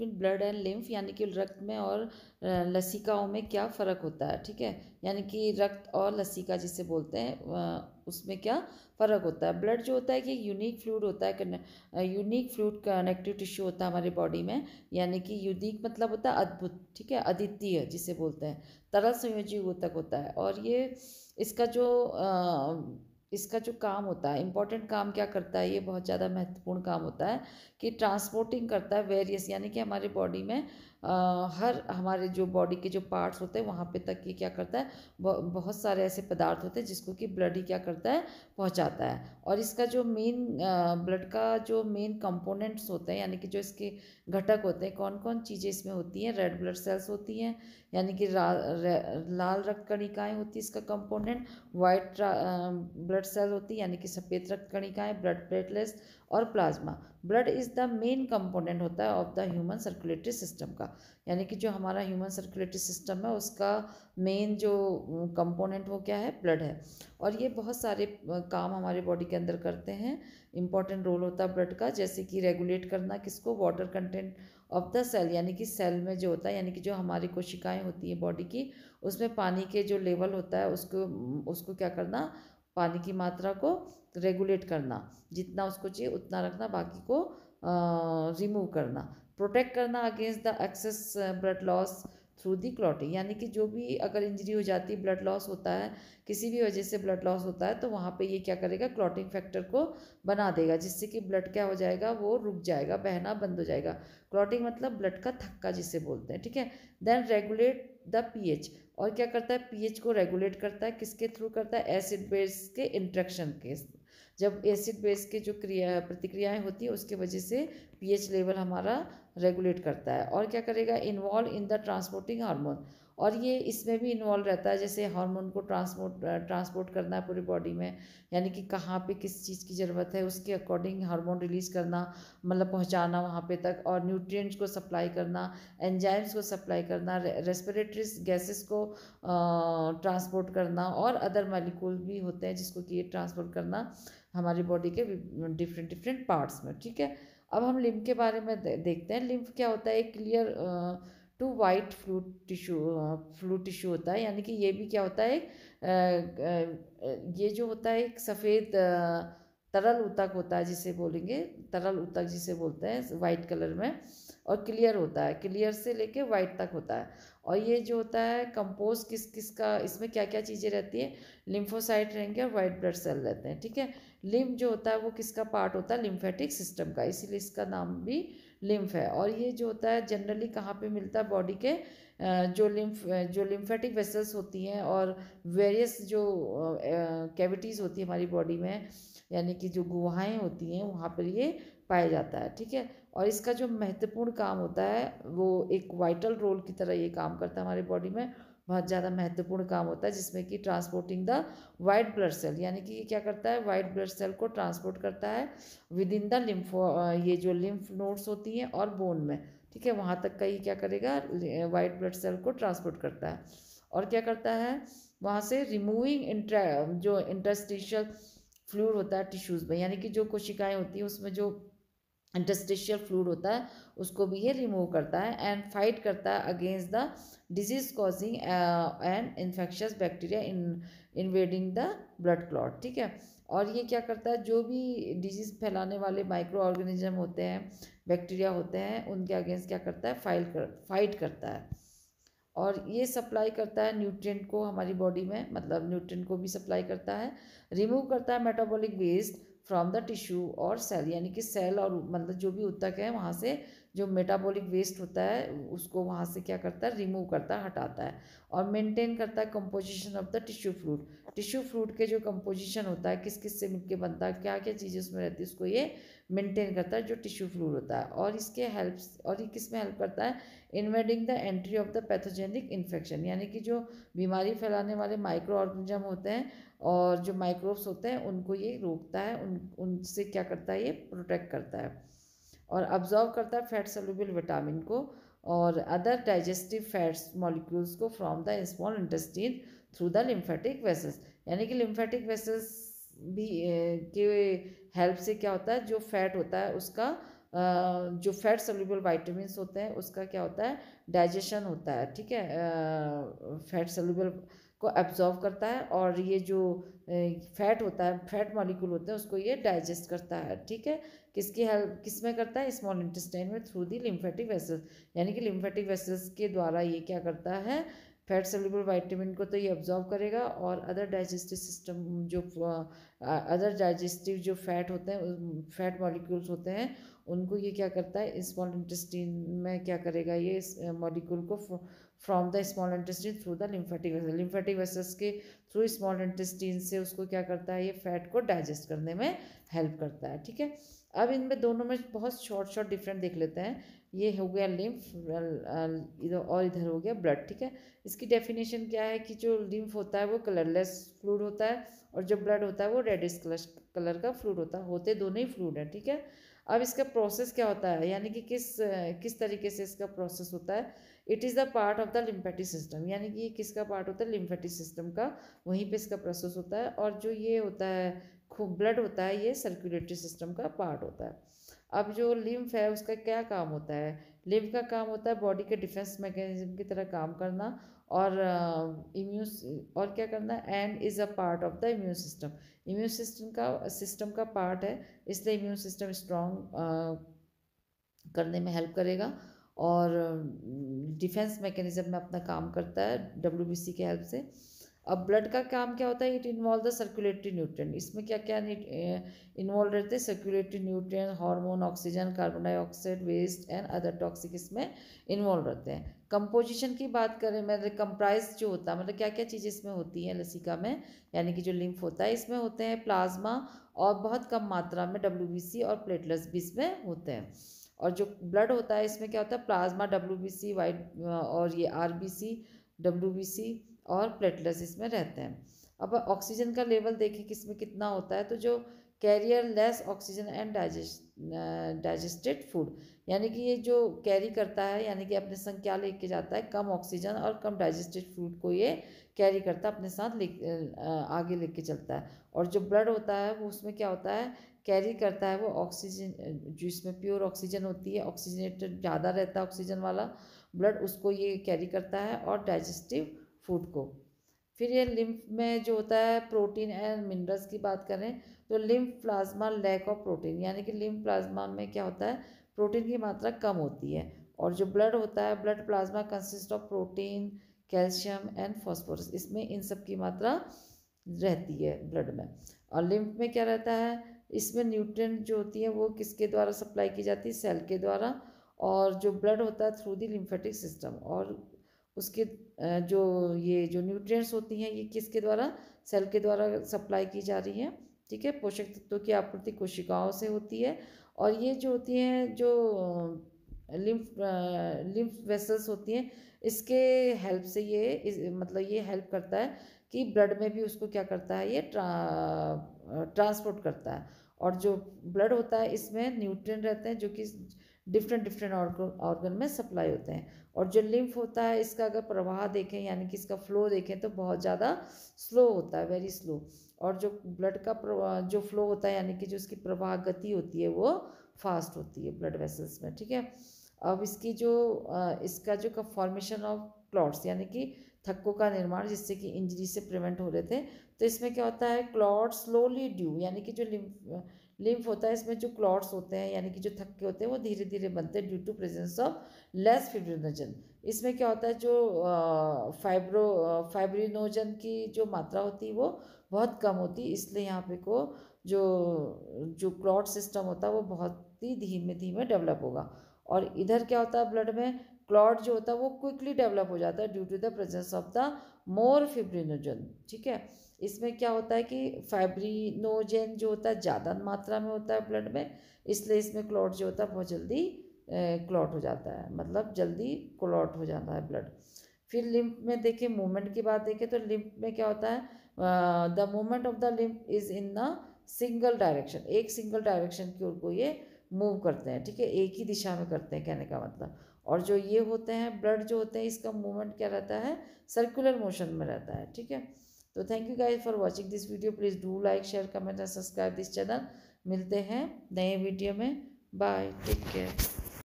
between blood and lymph यानी कि रक्त में और लसिकाओं में क्या फ़र्क होता है ठीक है यानी कि रक्त और लसिका जिसे बोलते हैं उसमें क्या फ़र्क होता है ब्लड जो होता है कि यूनिक फ्लूड होता है यूनिक फ्लूड कनेक्टिव टिश्यू होता है हमारे बॉडी में यानी कि यूनिक मतलब होता है अद्भुत ठीक है अद्वितीय जिसे बोलते हैं तरल संयोजी ऊतक होता है और ये इसका जो आ, इसका जो काम होता है इम्पॉर्टेंट काम क्या करता है ये बहुत ज़्यादा महत्वपूर्ण काम होता है कि ट्रांसपोर्टिंग करता है वेरियस यानी कि हमारे बॉडी में आ, हर हमारे जो बॉडी के जो पार्ट्स होते हैं वहाँ पे तक ये क्या करता है बहुत सारे ऐसे पदार्थ होते हैं जिसको कि ब्लड ही क्या करता है पहुँचाता है और इसका जो मेन ब्लड का जो मेन कंपोनेंट्स होते हैं यानी कि जो इसके घटक होते हैं कौन कौन चीज़ें इसमें होती हैं रेड ब्लड सेल्स होती हैं यानी कि लाल रक्त कणिकाएँ होती हैं इसका कंपोनेंट वाइट ब्लड सेल होती है यानी कि सफ़ेद रक्त कणिकाएँ ब्लड प्लेटलेट्स और plasma blood is is the main component होता है of the human circulatory system का यानी कि जो हमारा ह्यूमन सर्कुलेटरी सिस्टम है उसका मेन जो कंपोनेंट वो क्या है ब्लड है और ये बहुत सारे काम हमारे बॉडी के अंदर करते हैं इंपॉर्टेंट रोल होता है ब्लड का जैसे कि रेगुलेट करना किसको water content of the cell यानी कि सेल में जो होता है यानी कि जो हमारी कोशिकाएं होती हैं बॉडी की उसमें पानी के जो लेवल होता है उसको उसको क्या करना पानी की मात्रा को रेगुलेट करना जितना उसको चाहिए उतना रखना बाकी को रिमूव करना प्रोटेक्ट करना against the excess blood loss through the clotting यानी कि जो भी अगर इंजरी हो जाती है ब्लड लॉस होता है किसी भी वजह से ब्लड लॉस होता है तो वहाँ पे ये क्या करेगा क्लॉटिंग फैक्टर को बना देगा जिससे कि ब्लड क्या हो जाएगा वो रुक जाएगा बहना बंद हो जाएगा क्लॉटिंग मतलब ब्लड का थक्का जिसे बोलते हैं ठीक है देन रेगुलेट द पीएच और क्या करता है पीएच को रेगुलेट करता है किसके थ्रू करता है एसिड बेस के इंट्रेक्शन के जब एसिड बेस के जो क्रिया प्रतिक्रियाएं होती है उसके वजह से पीएच लेवल हमारा रेगुलेट करता है और क्या करेगा involve in the transporting hormone और ये इसमें भी इन्वॉल्व रहता है जैसे हार्मोन को ट्रांसपोर्ट ट्रांसपोर्ट करना है पूरी बॉडी में यानी कि कहाँ पे किस चीज़ की ज़रूरत है उसके अकॉर्डिंग हार्मोन रिलीज़ करना मतलब पहुँचाना वहाँ पे तक और न्यूट्रिएंट्स को सप्लाई करना एंजाइम्स को सप्लाई करना रेस्पिरेटरी गैसेस को ट्रांसपोर्ट करना और अदर मालिकूल भी होते हैं जिसको कि ये ट्रांसपोर्ट करना हमारी बॉडी के डिफरेंट डिफरेंट पार्ट्स में ठीक है अब हम लिम्फ के बारे में देखते हैं लिम्फ क्या होता है एक clear to white flu tissue flu tissue होता है यानी कि ये भी क्या होता है ये जो होता है एक सफ़ेद तरल उतक होता है जिसे बोलेंगे तरल उतक जिसे बोलते हैं वाइट कलर में और क्लियर होता है क्लियर से लेके वाइट तक होता है और ये जो होता है कंपोज किस किस का इसमें क्या क्या चीज़ें रहती है लिम्फोसाइट रहेंगे और वाइट ब्लड सेल रहते हैं ठीक है लिम्फ जो होता है वो किसका पार्ट होता है लिम्फेटिक सिस्टम का इसीलिए इसका नाम भी लिम्फ है और ये जो होता है जनरली कहाँ पे मिलता है बॉडी के जो लिम्फ जो लिम्फेटिक वेसल्स होती हैं और वेरियस जो कैविटीज़ होती है हमारी बॉडी में यानी कि जो गुहाएं होती हैं वहाँ पर ये पाया जाता है ठीक है और इसका जो महत्वपूर्ण काम होता है वो एक वाइटल रोल की तरह ये काम करता है हमारे बॉडी में बहुत ज़्यादा महत्वपूर्ण काम होता है जिसमें कि transporting the white blood cell यानी कि ये क्या करता है वाइट ब्लड सेल को ट्रांसपोर्ट करता है विद इन द लिम्फो ये जो लिम्फ नोड्स होती हैं और बोन में ठीक है वहाँ तक का ये क्या करेगा वाइट ब्लड सेल को ट्रांसपोर्ट करता है और क्या करता है वहाँ से रिमूविंग इंट्रा जो इंटरस्टिशियल फ्लूड होता है टिश्यूज़ में यानी कि जो कोशिकाएँ होती हैं उसमें जो इंटस्टिशियल फ्लूड होता है उसको भी ये रिमूव करता है एंड फाइट करता है against the disease causing and infectious bacteria in invading the blood clot ठीक है और ये क्या करता है जो भी डिजीज़ फैलाने वाले माइक्रो ऑर्गेनिज्म होते हैं बैक्टीरिया होते हैं उनके अगेंस्ट क्या करता है फाइल कर फाइट करता है और ये सप्लाई करता है न्यूट्रिएंट को हमारी बॉडी में मतलब न्यूट्रिएंट को भी सप्लाई करता है रिमूव करता है metabolic waste from the tissue और सेल यानी कि सेल और मतलब जो भी उत्तक है वहाँ से जो मेटाबॉलिक वेस्ट होता है उसको वहाँ से क्या करता है रिमूव करता है हटाता है और मेंटेन करता है composition of the tissue fruit tissue fruit के जो कंपोजिशन होता है किस किस से मिलके बनता है क्या क्या चीज़ें उसमें रहती है उसको ये मेंटेन करता है जो टिश्यू फ्रूट होता है और इसके हेल्प और ये किस में हेल्प करता है invading the entry of the pathogenic infection यानी कि जो बीमारी फैलाने वाले माइक्रो ऑर्गेनिज्म होते हैं और जो माइक्रोब्स होते हैं उनको ये रोकता है उन उनसे क्या करता है ये प्रोटेक्ट करता है और अब्जॉर्व करता है फैट सोलबल विटामिन को और अदर डाइजेस्टिव फैट्स मॉलिक्यूल्स को from the small intestine through the lymphatic vessels यानी कि लिम्फेटिक वेसल्स भी के हेल्प से क्या होता है जो फैट होता है उसका जो फैट सोल्यूबल वाइटामस होते हैं उसका क्या होता है डाइजेशन होता है ठीक है फैट सोल्यूबल को एब्जॉर्व करता है और ये जो फैट होता है फैट मॉलिक्यूल होते हैं उसको ये डाइजेस्ट करता है ठीक है किसकी हेल्प किस में करता है स्मॉल इंटेस्टाइन में थ्रू दी लिम्फेटिक वेसल्स यानी कि लिम्फेटिक वेसल्स के द्वारा ये क्या करता है फैट सेल्यूबल वाइटामिन को तो ये ऑब्जॉर्व करेगा और अदर डाइजेस्टिव सिस्टम जो अदर डाइजेस्टिव जो फैट होते हैं फैट मॉलिक्यूल्स होते हैं उनको ये क्या करता है स्मॉल इंटेस्टिन में क्या करेगा ये मॉलिक्यूल को from the small intestine through the lymphatic vessel lymphatic vessels के थ्रू स्मॉल इंटेस्टीन से उसको क्या करता है ये फैट को डाइजेस्ट करने में हेल्प करता है ठीक है अब इनमें दोनों में बहुत शॉर्ट शॉर्ट डिफरेंट देख लेते हैं ये हो गया लिम्फ uh, इधर और इधर हो गया ब्लड ठीक है इसकी डेफिनेशन क्या है कि जो लिम्फ होता है वो कलरलेस फ्लूड होता है और जो ब्लड होता है वो रेडिश कलर कलर का फ्लूड होता है होते दोनों ही फ्लूड हैं ठीक है अब इसका प्रोसेस क्या होता है यानी कि किस किस तरीके से इसका प्रोसेस होता है it is the part of the lymphatic system यानी कि किसका पार्ट होता है लिम्फेटिक सिस्टम का वहीं पर इसका प्रोसेस होता है और जो ये होता है खूब ब्लड होता है ये सर्कुलेटरी सिस्टम का पार्ट होता है अब जो लिम्फ है उसका क्या काम होता है लिम्फ का काम होता है बॉडी के डिफेंस मैकेनिज्म की तरह काम करना और इम्यून और क्या करना and is a part of the immune system immune system का सिस्टम का पार्ट है इसलिए इम्यून सिस्टम स्ट्रॉन्ग करने में हेल्प करेगा और डिफेंस मैकेनिज्म में अपना काम करता है डब्ल्यू के हेल्प से अब ब्लड का काम क्या होता है it involve the circulatory nutrient इसमें क्या क्या इन्वॉल्व रहते हैं circulatory nutrient hormone oxygen carbon dioxide waste and other toxic इसमें इन्वॉल्व रहते हैं कंपोजिशन की बात करें मतलब तो कंप्राइज जो होता है मतलब क्या क्या चीज़ें इसमें होती हैं लसिका में यानी कि जो लिम्फ होता है इसमें होते हैं प्लाज्मा और बहुत कम मात्रा में डब्ल्यू और प्लेटलेट्स भी इसमें होते हैं और जो ब्लड होता है इसमें क्या होता है प्लाज्मा डब्ल्यू वाइट और ये आर बी सी और प्लेटलेट्स इसमें रहते हैं अब ऑक्सीजन का लेवल देखें कि इसमें कितना होता है तो जो carrier less oxygen and digest digested food यानी कि ये जो कैरी करता है यानी कि अपने संग क्या लेके जाता है कम ऑक्सीजन और कम डाइजेस्टेड फूड को ये कैरी करता है अपने साथ ले आगे लेके चलता है और जो ब्लड होता है वो उसमें क्या होता है कैरी करता है वो ऑक्सीजन जो इसमें प्योर ऑक्सीजन होती है ऑक्सीजनेटेड ज़्यादा रहता है ऑक्सीजन वाला ब्लड उसको ये कैरी करता है और डाइजेस्टिव फूड को फिर ये लिम्फ में जो होता है प्रोटीन एंड मिनरल्स की बात करें तो lymph plasma lack of protein यानी कि लिम्फ प्लाज्मा में क्या होता है प्रोटीन की मात्रा कम होती है और जो ब्लड होता है blood plasma consist of protein calcium and phosphorus इसमें इन सब की मात्रा रहती है ब्लड में और लिम्फ में क्या रहता है इसमें न्यूट्रिएंट जो होती है वो किसके द्वारा सप्लाई की जाती है सेल के द्वारा और जो ब्लड होता है थ्रू दी लिम्फेटिक सिस्टम और उसके जो ये जो न्यूट्रिएंट्स होती हैं ये किसके द्वारा सेल के द्वारा सप्लाई की जा रही है ठीक है पोषक तत्वों की आपूर्ति कोशिकाओं से होती है और ये जो होती हैं जो लिम्फ लिम्फ वेसल्स होती हैं इसके हेल्प से ये इस, मतलब ये हेल्प करता है कि ब्लड में भी उसको क्या करता है ये ट्रा, ट्रांसपोर्ट करता है और जो ब्लड होता है इसमें न्यूट्रिएंट रहते हैं जो कि डिफरेंट डिफरेंट ऑर्गन में सप्लाई होते हैं और जो लिम्फ होता है इसका अगर प्रवाह देखें यानी कि इसका फ्लो देखें तो बहुत ज़्यादा स्लो होता है वेरी स्लो और जो ब्लड का प्रवाह जो फ्लो होता है यानी कि जो इसकी प्रवाह गति होती है वो फास्ट होती है ब्लड वेसल्स में ठीक है अब इसकी जो इसका जो फॉर्मेशन ऑफ क्लॉट्स यानी कि थक्कों का निर्माण जिससे कि इंजरी से प्रिवेंट हो रहे थे तो इसमें क्या होता है क्लॉट स्लोली ड्यू यानी कि जो लिम्फ लिम्फ होता है इसमें जो क्लॉट्स होते हैं यानी कि जो थक्के होते हैं वो धीरे धीरे बनते हैं due to presence of less fibrinogen इसमें क्या होता है जो फाइब्रो फाइब्रिनोजन की जो मात्रा होती है वो बहुत कम होती है इसलिए यहाँ पे को जो जो क्लॉट सिस्टम होता है वो बहुत ही धीमे धीमे डेवलप होगा और इधर क्या होता है ब्लड में क्लॉट जो होता है वो क्विकली डेवलप हो जाता है due to the presence of the more fibrinogen ठीक है इसमें क्या होता है कि फाइब्रिनोजेन जो होता है ज़्यादा मात्रा में होता है ब्लड में इसलिए इसमें क्लॉट जो होता है बहुत जल्दी क्लॉट हो जाता है मतलब जल्दी क्लॉट हो जाता है ब्लड फिर लिम्फ में देखें मूवमेंट की बात देखें तो लिम्फ में क्या होता है the movement of the lymph is in the single direction एक सिंगल डायरेक्शन की ओर को ये मूव करते हैं ठीक है एक ही दिशा में करते हैं कहने का मतलब और जो ये होते हैं ब्लड जो होते हैं इसका मूवमेंट क्या रहता है सर्कुलर मोशन में रहता है ठीक है तो thank you guys for watching this video please do like share comment and subscribe this channel मिलते हैं नए वीडियो में बाय टेक केयर